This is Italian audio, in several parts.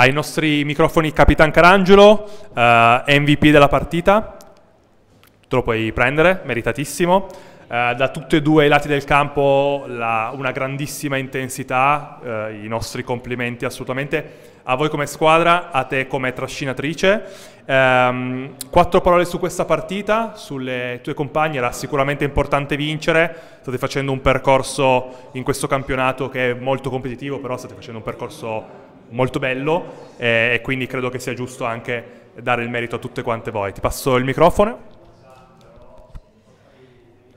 Ai nostri microfoni Capitan Carangelo, eh, MVP della partita, te lo puoi prendere, meritatissimo. Eh, da tutti e due i lati del campo la, una grandissima intensità, eh, i nostri complimenti assolutamente a voi come squadra, a te come trascinatrice. Ehm, quattro parole su questa partita, sulle tue compagne, era sicuramente importante vincere, state facendo un percorso in questo campionato che è molto competitivo, però state facendo un percorso molto bello eh, e quindi credo che sia giusto anche dare il merito a tutte quante voi. Ti passo il microfono.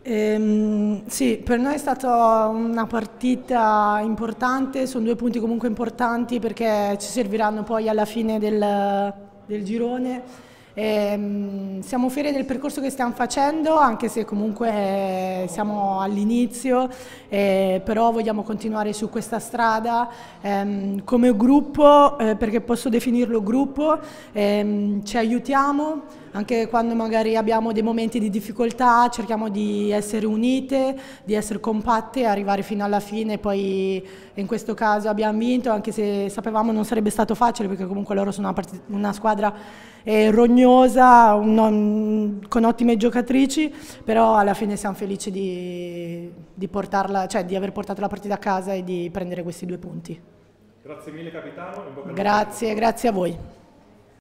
Ehm, sì, per noi è stata una partita importante, sono due punti comunque importanti perché ci serviranno poi alla fine del, del girone e ehm, siamo fieri del percorso che stiamo facendo, anche se comunque eh, siamo all'inizio, eh, però vogliamo continuare su questa strada ehm, come gruppo, eh, perché posso definirlo gruppo, ehm, ci aiutiamo anche quando magari abbiamo dei momenti di difficoltà cerchiamo di essere unite, di essere compatte, arrivare fino alla fine, poi in questo caso abbiamo vinto, anche se sapevamo non sarebbe stato facile perché comunque loro sono una, una squadra eh, rognosa, un, mm, con ottime giocatrici, però alla fine siamo felici di, di, portarla, cioè, di aver portato la partita a casa e di prendere questi due punti. Grazie mille capitano. Grazie, grazie a voi.